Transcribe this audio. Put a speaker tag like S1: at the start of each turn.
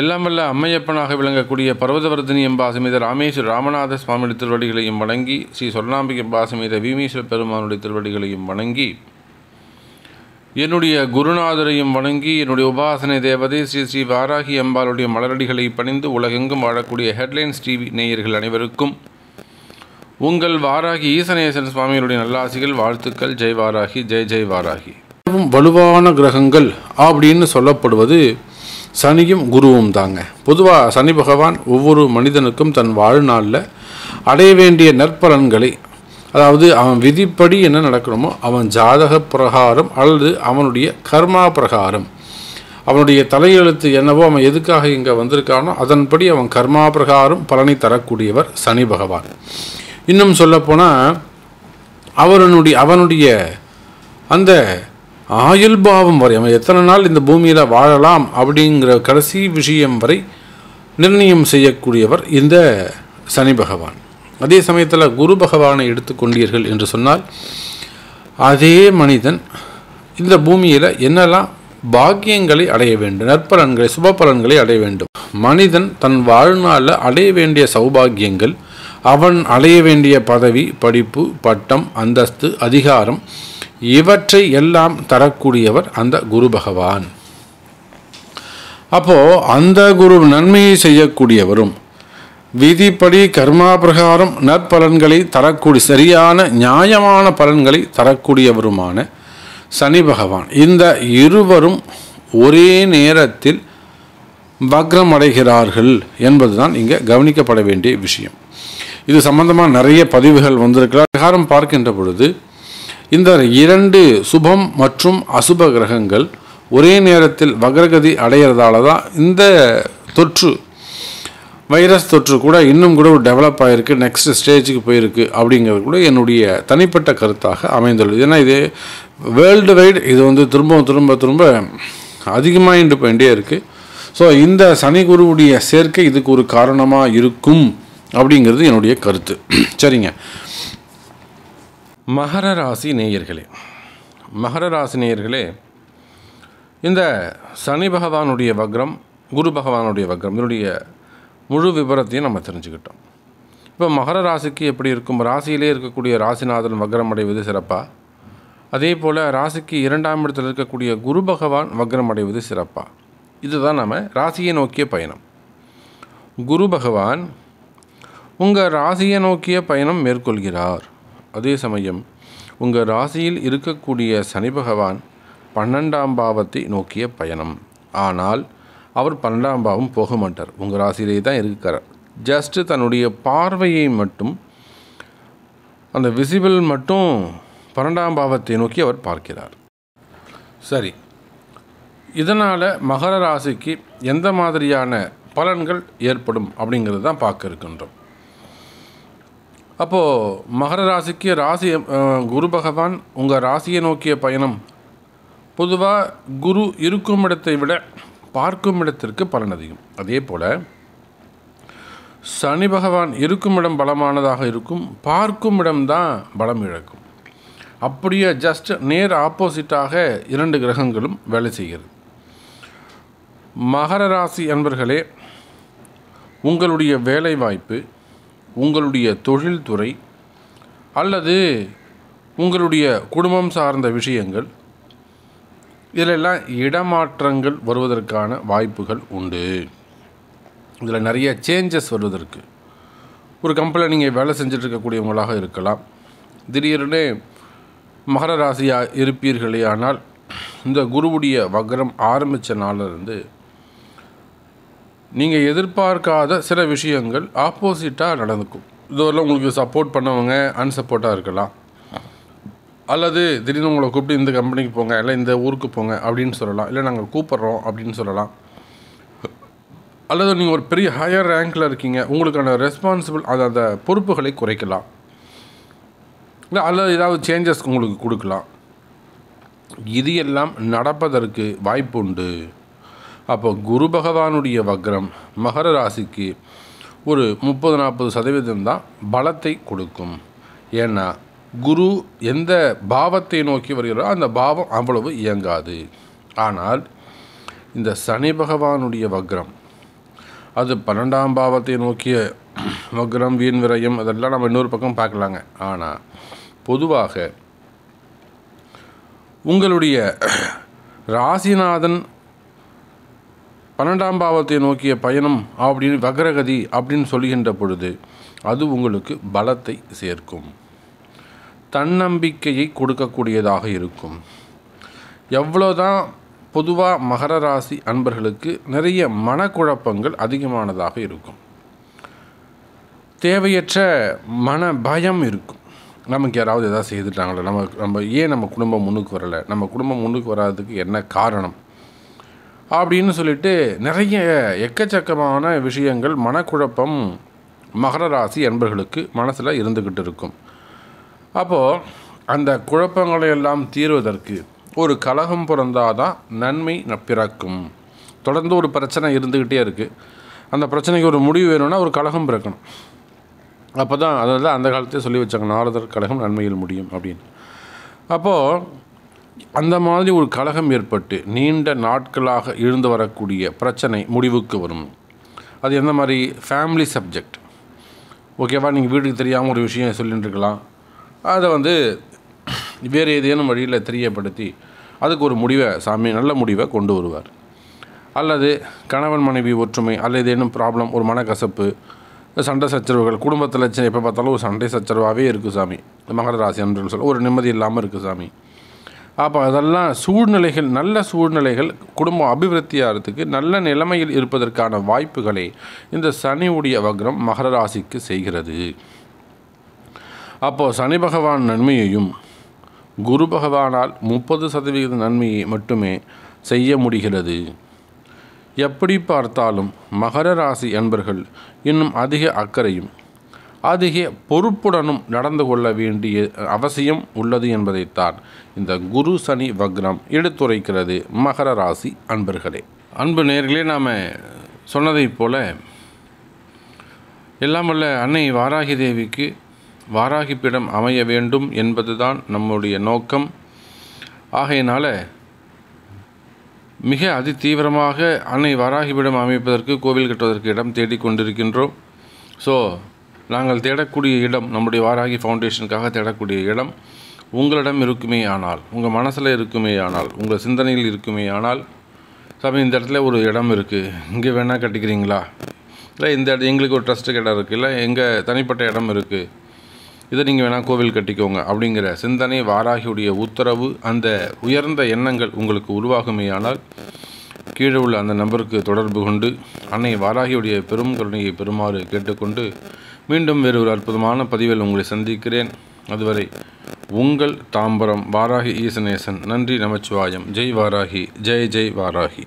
S1: எல்லாம் அம்மையப்பனாக விளங்கக்கூடிய பர்வதவர்தினி எம்பாசமேத ராமேஸ்வர ராமநாத சுவாமியுடைய திருவடிகளையும் வணங்கி ஸ்ரீ சொல்லாம்பிகை எம்பாசமேத பீமேஸ்வர பெருமானுடைய திருவடிகளையும் வணங்கி என்னுடைய குருநாதரையும் வணங்கி என்னுடைய உபாசனை தேவதை ஸ்ரீ ஸ்ரீ வாராகி அம்பாளுடைய மலரடிகளை பணிந்து உலகெங்கும் வாழக்கூடிய ஹெட்லைன்ஸ் டிவி நேயர்கள் அனைவருக்கும் உங்கள் வாராகி ஈசனேசன் சுவாமியுடைய நல்லாசிகள் வாழ்த்துக்கள் ஜெய் வாராகி ஜெய் ஜெய் வாராகி வலுவான கிரகங்கள் அப்படின்னு சொல்லப்படுவது சனியும் குருவும் தாங்க பொதுவாக சனி பகவான் ஒவ்வொரு மனிதனுக்கும் தன் வாழ்நாளில் அடைய வேண்டிய நற்பலன்களை அதாவது அவன் விதிப்படி என்ன நடக்கணுமோ அவன் ஜாதக பிரகாரம் அல்லது அவனுடைய கர்மா பிரகாரம் அவனுடைய தலையெழுத்து என்னவோ அவன் எதுக்காக இங்கே வந்திருக்கானோ அதன்படி அவன் கர்மா பிரகாரம் பலனை தரக்கூடியவர் சனி பகவான் இன்னும் சொல்லப்போனால் அவனுடைய அவனுடைய அந்த ஆயுள் பாவம் வரை அவன் எத்தனை நாள் இந்த பூமியில் வாழலாம் அப்படிங்கிற கடைசி விஷயம் வரை நிர்ணயம் செய்யக்கூடியவர் இந்த சனி பகவான் அதே சமயத்தில் குரு பகவானை எடுத்துக்கொண்டீர்கள் என்று சொன்னால் அதே மனிதன் இந்த பூமியில் என்னெல்லாம் பாக்கியங்களை அடைய வேண்டும் நற்பலன்களை சுப பலன்களை அடைய வேண்டும் மனிதன் தன் வாழ்நாளில் அடைய வேண்டிய சௌபாகியங்கள் அவன் அடைய வேண்டிய பதவி படிப்பு பட்டம் அந்தஸ்து அதிகாரம் இவற்றை எல்லாம் தரக்கூடியவர் அந்த குரு பகவான் அப்போ அந்த குரு நன்மையை செய்யக்கூடியவரும் விதிப்படி கர்மா பிரகாரம் நற்பலன்களை தரக்கூடிய சரியான நியாயமான பலன்களை தரக்கூடியவருமான சனி பகவான் இந்த இருவரும் ஒரே நேரத்தில் வக்ரம் அடைகிறார்கள் என்பதுதான் இங்கே கவனிக்கப்பட வேண்டிய விஷயம் இது சம்பந்தமாக நிறைய பதிவுகள் வந்திருக்கிறார் பிரகாரம் பார்க்கின்ற பொழுது இந்த இரண்டு சுபம் மற்றும் அசுப கிரகங்கள் ஒரே நேரத்தில் வக்ரகதி அடையிறதால தான் இந்த தொற்று வைரஸ் தொற்று கூட இன்னும் கூட ஒரு டெவலப் ஆகிருக்கு நெக்ஸ்ட் ஸ்டேஜுக்கு போயிருக்கு அப்படிங்கிறது கூட என்னுடைய தனிப்பட்ட கருத்தாக அமைந்துள்ளது ஏன்னா இது வேர்ல்டு வைடு இது வந்து திரும்ப திரும்ப திரும்ப இண்டு போயிட்டே இருக்குது ஸோ இந்த சனி குருவுடைய சேர்க்கை இதுக்கு ஒரு காரணமாக இருக்கும் அப்படிங்கிறது என்னுடைய கருத்து சரிங்க மகர ராசி நேயர்களே மகர ராசி நேயர்களே இந்த சனி பகவானுடைய வக்ரம் குரு பகவானுடைய வக்ரம் இதனுடைய முழு விபரத்தையும் நம்ம தெரிஞ்சுக்கிட்டோம் இப்போ மகர ராசிக்கு எப்படி இருக்கும் ராசியிலே இருக்கக்கூடிய ராசிநாதன் வக்ரம் அடைவது சிறப்பாக அதே போல் ராசிக்கு இரண்டாம் இடத்தில் இருக்கக்கூடிய குரு பகவான் வக்ரம் அடைவது சிறப்பாக இதுதான் நம்ம ராசியை நோக்கிய பயணம் குரு பகவான் உங்கள் ராசியை நோக்கிய பயணம் மேற்கொள்கிறார் அதே சமயம் உங்கள் ராசியில் இருக்கக்கூடிய சனி பகவான் பன்னெண்டாம் பாவத்தை நோக்கிய பயணம் ஆனால் அவர் பன்னெண்டாம் பாவம் போக மாட்டார் உங்கள் ராசியிலே தான் இருக்கிறார் ஜஸ்ட்டு தன்னுடைய பார்வையை மட்டும் அந்த விசிபிள் மட்டும் பன்னெண்டாம் பாவத்தை நோக்கி அவர் பார்க்கிறார் சரி இதனால் மகர ராசிக்கு எந்த மாதிரியான பலன்கள் ஏற்படும் அப்படிங்கிறது தான் பார்க்க இருக்கின்றோம் அப்போது மகர ராசிக்கு ராசி குரு பகவான் உங்கள் ராசியை நோக்கிய பயணம் பொதுவாக குரு இருக்கும் இடத்தை விட பார்க்கும் இடத்திற்கு பலன் அதிகம் அதே போல் சனி பகவான் இருக்கும் இடம் பலமானதாக இருக்கும் பார்க்கும் இடம்தான் பலம் இழக்கும் அப்படியே ஜஸ்ட் நேர் ஆப்போசிட்டாக இரண்டு கிரகங்களும் வேலை செய்கிறது மகர ராசி அன்பர்களே உங்களுடைய வேலை வாய்ப்பு உங்களுடைய தொழில்துறை அல்லது உங்களுடைய குடும்பம் சார்ந்த விஷயங்கள் இதிலெல்லாம் இடமாற்றங்கள் வருவதற்கான வாய்ப்புகள் உண்டு இதில் நிறைய சேஞ்சஸ் வருவதற்கு ஒரு கம்பெனியில் நீங்கள் வேலை செஞ்சிட்ருக்கக்கூடியவங்களாக இருக்கலாம் திடீர்னு மகர ராசியாக இருப்பீர்களே ஆனால் இந்த குருவுடைய வக்ரம் ஆரம்பித்த நாளிலிருந்து நீங்கள் எதிர்பார்க்காத சில விஷயங்கள் ஆப்போசிட்டாக நடந்துக்கும் இதுவரெல்லாம் உங்களுக்கு சப்போர்ட் பண்ணவங்க அன்சப்போர்ட்டாக இருக்கலாம் அல்லது திடீர்னு உங்களை கூப்பிட்டு இந்த கம்பெனிக்கு போங்க இல்லை இந்த ஊருக்கு போங்க அப்படின்னு சொல்லலாம் இல்லை நாங்கள் கூப்பிட்றோம் அப்படின்னு சொல்லலாம் அல்லது நீங்கள் ஒரு பெரிய ஹையர் ரேங்கில் இருக்கீங்க உங்களுக்கான ரெஸ்பான்சிபிள் அது அந்த பொறுப்புகளை குறைக்கலாம் இல்லை அல்லது ஏதாவது சேஞ்சஸ் உங்களுக்கு கொடுக்கலாம் இது எல்லாம் நடப்பதற்கு வாய்ப்பு உண்டு அப்போ குரு பகவானுடைய வக்ரம் மகர ராசிக்கு ஒரு முப்பது நாற்பது சதவீதம் தான் பலத்தை கொடுக்கும் ஏன்னா குரு எந்த பாவத்தை நோக்கி வருகிறோ அந்த பாவம் அவ்வளவு இயங்காது ஆனால் இந்த சனி பகவானுடைய வக்ரம் அது பன்னெண்டாம் பாவத்தை நோக்கிய வக்ரம் வீண் விரயம் அதெல்லாம் நம்ம இன்னொரு பக்கம் பார்க்கலாங்க ஆனால் பொதுவாக உங்களுடைய ராசிநாதன் பன்னெண்டாம் பாவத்தை நோக்கிய பயணம் அப்படின்னு வக்ரகதி அப்படின்னு சொல்கின்ற பொழுது அது உங்களுக்கு பலத்தை சேர்க்கும் தன்னம்பிக்கையை கொடுக்கக்கூடியதாக இருக்கும் எவ்வளோதான் பொதுவாக மகர ராசி அன்பர்களுக்கு நிறைய மனக்குழப்பங்கள் அதிகமானதாக இருக்கும் தேவையற்ற மன பயம் இருக்கும் நமக்கு யாராவது எதாவது செய்துட்டாங்களே நம்ம நம்ம ஏன் நம்ம குடும்பம் முன்னுக்கு வரலை நம்ம குடும்பம் முன்னுக்கு வராததுக்கு என்ன காரணம் அப்படின்னு சொல்லிட்டு நிறைய எக்கச்சக்கமான விஷயங்கள் மனக்குழப்பம் மகர ராசி என்பர்களுக்கு மனசில் இருந்துக்கிட்டு இருக்கும் அப்போது அந்த குழப்பங்களை எல்லாம் தீர்வதற்கு ஒரு கலகம் பிறந்தாதான் நன்மை பிறக்கும் தொடர்ந்து ஒரு பிரச்சனை இருந்துக்கிட்டே இருக்குது அந்த பிரச்சனைக்கு ஒரு முடிவு வேணும்னா ஒரு கழகம் பிறக்கணும் அப்போ தான் அதாவது அந்த காலத்தையே சொல்லி வச்சாங்க நாரதர் கழகம் நன்மையில் முடியும் அப்படின்னு அப்போது அந்த மாதிரி ஒரு கழகம் ஏற்பட்டு நீண்ட நாட்களாக இருந்து வரக்கூடிய பிரச்சனை முடிவுக்கு வரும் அது எந்த மாதிரி ஃபேமிலி சப்ஜெக்ட் ஓகேவா நீங்கள் வீட்டுக்கு தெரியாமல் ஒரு விஷயம் சொல்லிட்டு இருக்கலாம் அதை வந்து வேறு ஏதேனும் வழியில் தெரியப்படுத்தி அதுக்கு ஒரு முடிவை சாமி நல்ல முடிவை கொண்டு வருவார் அல்லது கணவன் மனைவி ஒற்றுமை அல்லது ஏதேனும் ப்ராப்ளம் ஒரு மனக்கசப்பு சண்டை சச்சரவுகள் குடும்பத்தில் எப்போ பார்த்தாலும் ஒரு சண்டை சச்சரவாகவே இருக்குது சாமி மகர ராசி அன்று சொல்ல ஒரு நிம்மதி இல்லாமல் இருக்குது சாமி அப்போ அதெல்லாம் சூழ்நிலைகள் நல்ல சூழ்நிலைகள் குடும்பம் ஆகிறதுக்கு நல்ல நிலைமையில் இருப்பதற்கான வாய்ப்புகளை இந்த சனியுடைய வக்ரம் மகர ராசிக்கு செய்கிறது அப்போது சனி பகவான் நன்மையையும் குரு பகவானால் முப்பது சதவிகித நன்மையை மட்டுமே செய்ய முடிகிறது எப்படி பார்த்தாலும் மகர ராசி அன்பர்கள் இன்னும் அதிக அக்கறையும் அதிக பொறுப்புடனும் நடந்து கொள்ள வேண்டிய அவசியம் உள்ளது என்பதைத்தான் இந்த குரு சனி வக்ரம் எடுத்துரைக்கிறது மகர ராசி அன்பர்களே அன்பு நேர்களே நாம் சொன்னதைப் போல எல்லாம் வல்ல அன்னை வாராகி தேவிக்கு வாராகி பீடம் அமைய வேண்டும் என்பதுதான் நம்முடைய நோக்கம் ஆகையினால் மிக அதி தீவிரமாக அன்னை வாராகிபீடம் அமைப்பதற்கு கோவில் கட்டுவதற்கு இடம் தேடிக் கொண்டிருக்கின்றோம் ஸோ நாங்கள் தேடக்கூடிய இடம் நம்முடைய வாராகி ஃபவுண்டேஷனுக்காக தேடக்கூடிய இடம் உங்களிடம் இருக்குமே ஆனால் உங்கள் மனசில் இருக்குமே ஆனால் உங்கள் சிந்தனையில் இருக்குமே ஆனால் சாமி இந்த இடத்துல ஒரு இடம் இருக்குது இங்கே வேணால் கட்டிக்கிறீங்களா இல்லை இந்த இடத்து எங்களுக்கு ஒரு ட்ரஸ்ட்டு இடம் இருக்குது இல்லை எங்கள் தனிப்பட்ட இடம் இருக்குது இதை நீங்கள் வேணால் கோவில் கட்டிக்கோங்க அப்படிங்கிற சிந்தனை வாராகியுடைய உத்தரவு அந்த உயர்ந்த எண்ணங்கள் உங்களுக்கு உருவாகுமே ஆனால் கீழே உள்ள அந்த நம்பருக்கு தொடர்பு கொண்டு அன்னை வாராகியுடைய பெரும் கருணையை பெறுமாறு கேட்டுக்கொண்டு மீண்டும் வேறு ஒரு அற்புதமான பதிவில் உங்களை சந்திக்கிறேன் அதுவரை உங்கள் தாம்பரம் வாராகி ஈசநேசன் நன்றி நமச்சிவாயம் ஜெய் வாராகி ஜெய் ஜெய் வாராகி